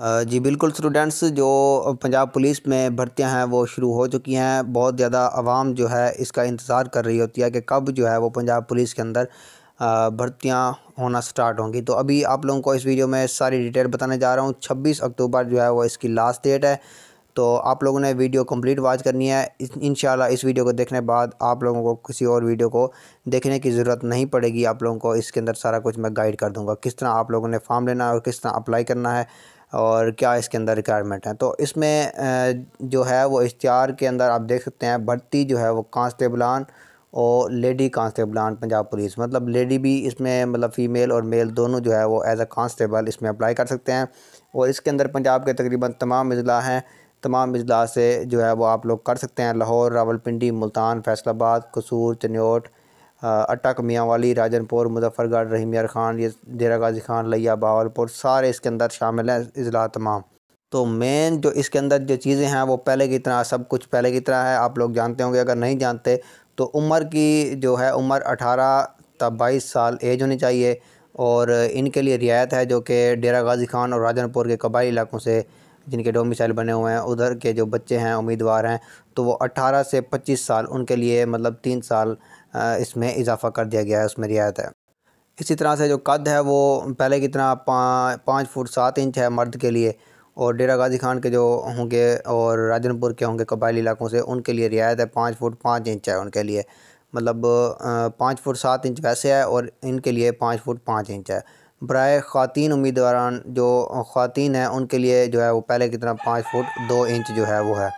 जी बिल्कुल स्टूडेंट्स जो पंजाब पुलिस में भर्तियां हैं वो शुरू हो चुकी हैं बहुत ज़्यादा आवाम जो है इसका इंतज़ार कर रही होती है कि कब जो है वो पंजाब पुलिस के अंदर भर्तियां होना स्टार्ट होंगी तो अभी आप लोगों को इस वीडियो में सारी डिटेल बताने जा रहा हूँ छब्बीस अक्टूबर जो है वो इसकी लास्ट डेट है तो आप लोगों ने वीडियो कंप्लीट वॉच करनी है इन इस वीडियो को देखने बाद आप लोगों को किसी और वीडियो को देखने की ज़रूरत नहीं पड़ेगी आप लोगों को इसके अंदर सारा कुछ मैं गाइड कर दूंगा किस तरह आप लोगों ने फॉर्म लेना है और किस तरह अप्लाई करना है और क्या इसके अंदर रिक्वायरमेंट है तो इसमें जो है वो इश्तार के अंदर आप देख सकते हैं भर्ती जो है वो कांस्टेबलान और लेडी कांस्टेबलान पंजाब पुलिस मतलब लेडी भी इसमें मतलब फ़ीमेल और मेल दोनों जो है वो एज़ अ कांस्टेबल इसमें अप्लाई कर सकते हैं और इसके अंदर पंजाब के तकरीबन तमाम अजला हैं तमाम अजला से जो है वो आप लोग कर सकते हैं लाहौर रावलपिंडी मुल्तान फैसलाबाद कसूर चन्योट अटक मियाँ वाली राजनपुर मुजफ्फरगढ़ रहीम यार खान ये डेरा गाजी खान लिया बावलपुर सारे इसके अंदर शामिल हैं अजला तमाम तो मेन जो इसके अंदर जो चीज़ें हैं वो पहले की तरह सब कुछ पहले की तरह है आप लोग जानते होंगे अगर नहीं जानते तो उम्र की जो है उम्र अठारह तब बाईस साल एज होनी चाहिए और इनके लिए रियायत है जो कि डेरा गाजी खान और राजनपुर के कबाई इलाकों से जिनके डोमिसाइल बने हुए हैं उधर के जो बच्चे हैं उम्मीदवार हैं तो वो 18 से 25 साल उनके लिए मतलब तीन साल इसमें इजाफा कर दिया गया है उसमें रियायत है इसी तरह से जो कद है वो पहले की तरह पाँच फुट सात इंच है मर्द के लिए और डेरा गाजी खान के जो होंगे और राजनपुर के होंगे कबायली इलाकों से उनके लिए रियायत है पाँच फुट पाँच इंच है उनके लिए मतलब पाँच फुट सात इंच वैसे है और इनके लिए पाँच फुट पाँच इंच है ब्राय ख़वान उम्मीदवार जो ख़वान हैं उनके लिए जो है वो पहले की तरह पाँच फुट दो इंच जो है वो है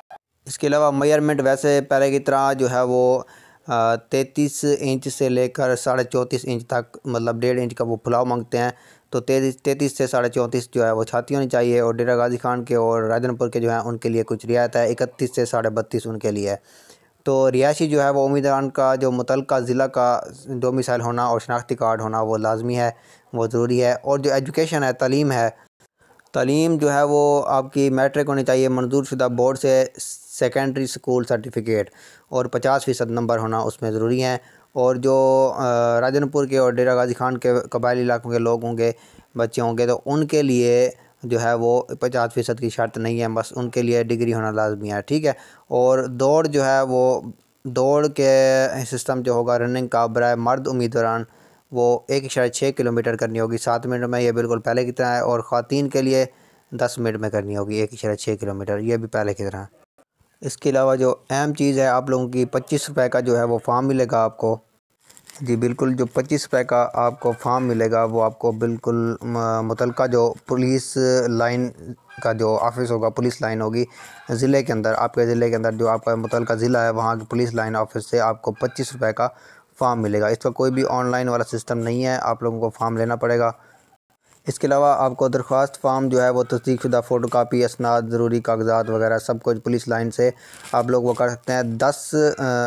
इसके अलावा मेयरमेंट वैसे पहले की तरह जो है वो तैतीस इंच से लेकर साढ़े चौंतीस इंच तक मतलब डेढ़ इंच का वो फुलाव मांगते हैं तो तैतीस से साढ़े चौंतीस जो है वो छाती होनी चाहिए और डेरा गाजी खान के और राजनपुर के जो है उनके लिए कुछ रियायत है इकतीस से साढ़े बत्तीस उनके लिए तो रिहायशी जो है वो उम्मीदवार का जो मुतल ज़िला का दो मिसाइल होना और शनाख्ती कार्ड होना वो लाजमी है वो ज़रूरी है और जो एजुकेशन है तलीम है तलीम जो है वो आपकी मैट्रिक होनी चाहिए मंजूर शुदा बोर्ड से सेकेंडरी स्कूल सर्टिफिकेट और पचास फ़ीसद नंबर होना उसमें ज़रूरी है और जो राजनपुर के और डेरा गाजी खान के कबायली इलाकों के लोग होंगे बच्चे होंगे तो उनके लिए जो है वो पचास फ़ीसद की शर्त नहीं है बस उनके लिए डिग्री होना लाजमी है ठीक है और दौड़ जो है वो दौड़ के सिस्टम जो होगा रनिंग का बर मर्द उम्मीदवार वो एक इशारा छः किलोमीटर करनी होगी सात मिनट में ये बिल्कुल पहले की तरह है और ख़वान के लिए दस मिनट में करनी होगी एक इशारा छः किलोमीटर ये भी पहले की तरह इसके अलावा जो अहम चीज़ है आप लोगों की पच्चीस रुपये का जो है वो फॉर्म मिलेगा आपको जी बिल्कुल जो पच्चीस रुपये का आपको फॉर्म मिलेगा वो आपको बिल्कुल मुतल जो पुलिस लाइन का जो ऑफिस होगा पुलिस लाइन होगी ज़िले के अंदर आपके ज़िले के अंदर जो आपका मुतल ज़िला है वहाँ की पुलिस लाइन ऑफिस से आपको पच्चीस रुपये का फॉर्म मिलेगा इसका कोई भी ऑनलाइन वाला सिस्टम नहीं है आप लोगों को फॉर्म लेना पड़ेगा इसके अलावा आपको दरख्वास्त फॉर्म जो है वो तस्दीक शुदा फ़ोटो कापी असनाद ज़रूरी कागजात वगैरह सब कुछ पुलिस लाइन से आप लोग वो कर सकते हैं दस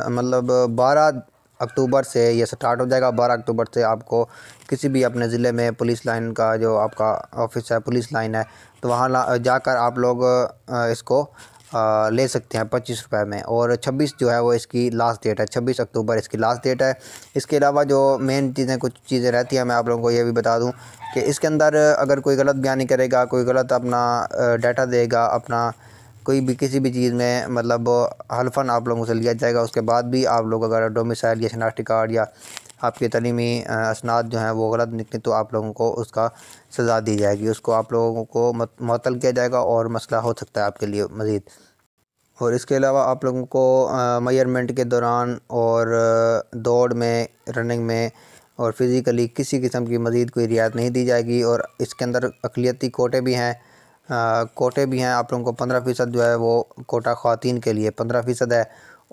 मतलब बारह अक्टूबर से ये स्टार्ट हो जाएगा बारह अक्टूबर से आपको किसी भी अपने ज़िले में पुलिस लाइन का जो आपका ऑफिस है पुलिस लाइन है तो वहाँ जाकर आप लोग इसको ले सकते हैं पच्चीस रुपये में और छब्बीस जो है वो इसकी लास्ट डेट है छब्बीस अक्टूबर इसकी लास्ट डेट है इसके अलावा जो मेन चीज़ें कुछ चीज़ें रहती हैं मैं आप लोगों को ये भी बता दूँ कि इसके अंदर अगर कोई गलत बयानी करेगा कोई गलत अपना डाटा देगा अपना कोई भी किसी भी चीज़ में मतलब हलफन आप लोगों से लिया जाएगा उसके बाद भी आप लोग अगर डोमिसाइल या शनाख्ती कार्ड या आपके तलीमी असनाद जो हैं वो गलत निकले तो आप लोगों को उसका सज़ा दी जाएगी उसको आप लोगों को मतल किया जाएगा और मसला हो सकता है आपके लिए मज़ीद और इसके अलावा आप लोगों को मयरमेंट के दौरान और दौड़ में रनिंग में और फिज़िकली किसी किस्म की मज़ीद कोई रियायत नहीं दी जाएगी और इसके अंदर अकलीती कोटे भी हैं कोटे भी हैं आप लोगों को पंद्रह फ़ीसद जो है वो कोटा ख़वान के लिए पंद्रह फ़ीसद है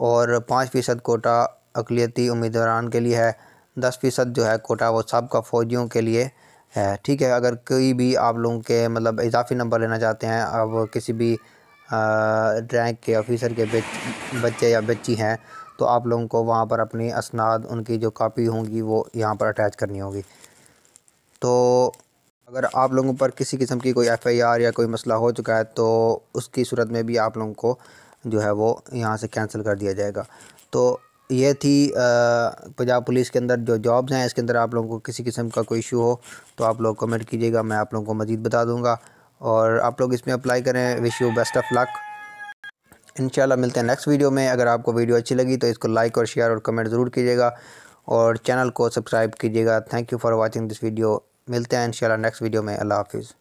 और पाँच फ़ीसद कोटा अकलीती उम्मीदवार के लिए है दस फ़ीसद जो है कोटा वो सबका फ़ौजियों के लिए है ठीक है अगर कोई भी आप लोगों के मतलब इजाफी नंबर लेना चाहते हैं अब किसी भी रैंक के ऑफिसर के बच्चे या बच्ची हैं तो आप लोगों को वहाँ पर अपनी असनाद उनकी जो कापी होंगी वो यहाँ पर अटैच करनी होगी तो अगर आप लोगों पर किसी किस्म की कोई एफआईआर या कोई मसला हो चुका है तो उसकी सूरत में भी आप लोगों को जो है वो यहाँ से कैंसिल कर दिया जाएगा तो ये थी पंजाब पुलिस के अंदर जो जॉब्स हैं इसके अंदर आप लोगों को किसी किस्म का कोई इशू हो तो आप लोग कमेंट कीजिएगा मैं आप लोगों को मज़ीद बता दूँगा और आप लोग इसमें अप्लाई करें wish you best of luck इंशाल्लाह मिलते हैं नेक्स्ट वीडियो में अगर आपको वीडियो अच्छी लगी तो इसको लाइक और शेयर और कमेंट ज़रूर कीजिएगा और चैनल को सब्सक्राइब कीजिएगा thank you for watching this video मिलते हैं इंशाल्लाह नेक्स्ट वीडियो में अल्लाह हाफिज़